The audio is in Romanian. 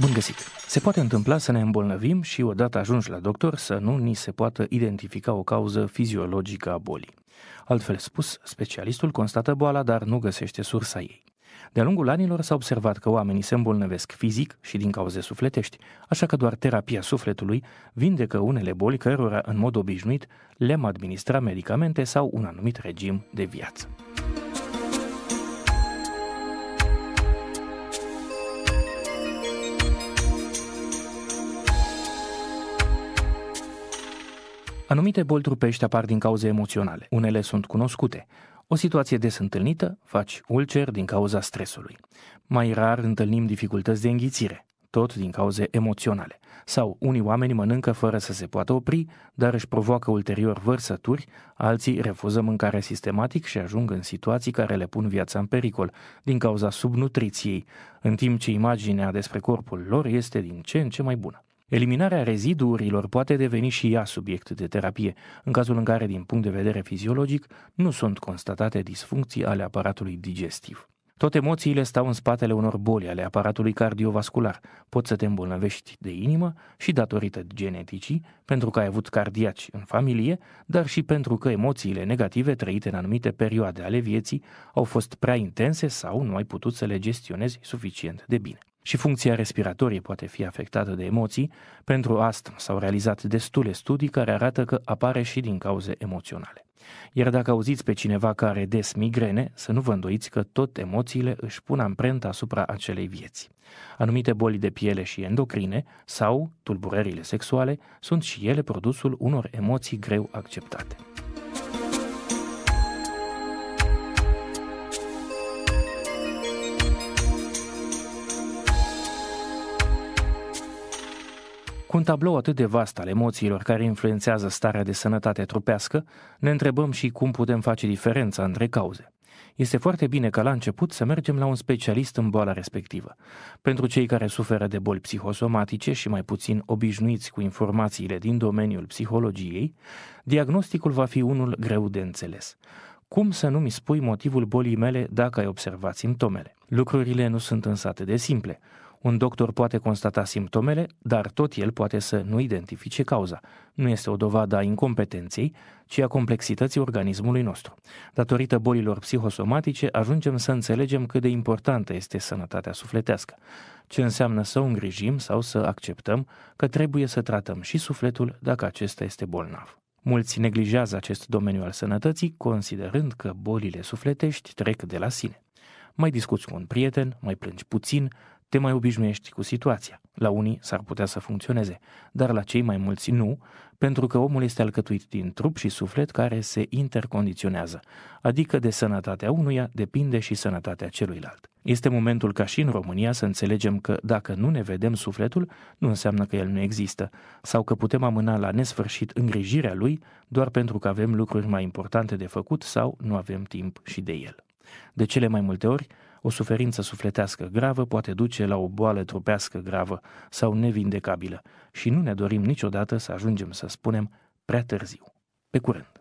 Bun găsit! Se poate întâmpla să ne îmbolnăvim și odată ajungi la doctor să nu ni se poată identifica o cauză fiziologică a bolii. Altfel spus, specialistul constată boala, dar nu găsește sursa ei. De-a lungul anilor s-a observat că oamenii se îmbolnăvesc fizic și din cauze sufletești, așa că doar terapia sufletului vindecă unele boli cărora, în mod obișnuit, le-am administrat medicamente sau un anumit regim de viață. Anumite boli trupești apar din cauze emoționale. Unele sunt cunoscute. O situație des întâlnită, faci ulcer din cauza stresului. Mai rar întâlnim dificultăți de înghițire, tot din cauze emoționale. Sau unii oameni mănâncă fără să se poată opri, dar își provoacă ulterior vărsături, alții refuză mâncarea sistematic și ajung în situații care le pun viața în pericol din cauza subnutriției, în timp ce imaginea despre corpul lor este din ce în ce mai bună. Eliminarea reziduurilor poate deveni și ea subiect de terapie, în cazul în care, din punct de vedere fiziologic, nu sunt constatate disfuncții ale aparatului digestiv. Tot emoțiile stau în spatele unor boli ale aparatului cardiovascular. Poți să te îmbolnăvești de inimă și datorită geneticii, pentru că ai avut cardiaci în familie, dar și pentru că emoțiile negative trăite în anumite perioade ale vieții au fost prea intense sau nu ai putut să le gestionezi suficient de bine. Și funcția respiratorie poate fi afectată de emoții, pentru astm s-au realizat destule studii care arată că apare și din cauze emoționale. Iar dacă auziți pe cineva care are des migrene, să nu vă îndoiți că tot emoțiile își pun amprenta asupra acelei vieți. Anumite boli de piele și endocrine sau tulburările sexuale sunt și ele produsul unor emoții greu acceptate. Cu un tablou atât de vast al emoțiilor care influențează starea de sănătate trupească, ne întrebăm și cum putem face diferența între cauze. Este foarte bine ca la început să mergem la un specialist în boala respectivă. Pentru cei care suferă de boli psihosomatice și mai puțin obișnuiți cu informațiile din domeniul psihologiei, diagnosticul va fi unul greu de înțeles. Cum să nu-mi spui motivul bolii mele dacă ai observat simptomele? Lucrurile nu sunt însă atât de simple. Un doctor poate constata simptomele, dar tot el poate să nu identifice cauza. Nu este o dovadă a incompetenței, ci a complexității organismului nostru. Datorită bolilor psihosomatice, ajungem să înțelegem cât de importantă este sănătatea sufletească. Ce înseamnă să o îngrijim sau să acceptăm că trebuie să tratăm și sufletul dacă acesta este bolnav. Mulți neglijează acest domeniu al sănătății, considerând că bolile sufletești trec de la sine. Mai discuți cu un prieten, mai plângi puțin, te mai obișnuiești cu situația. La unii s-ar putea să funcționeze, dar la cei mai mulți nu, pentru că omul este alcătuit din trup și suflet care se intercondiționează, adică de sănătatea unuia depinde și sănătatea celuilalt. Este momentul ca și în România să înțelegem că dacă nu ne vedem sufletul, nu înseamnă că el nu există, sau că putem amâna la nesfârșit îngrijirea lui doar pentru că avem lucruri mai importante de făcut sau nu avem timp și de el. De cele mai multe ori, o suferință sufletească gravă poate duce la o boală trupească gravă sau nevindecabilă și nu ne dorim niciodată să ajungem să spunem prea târziu. Pe curând!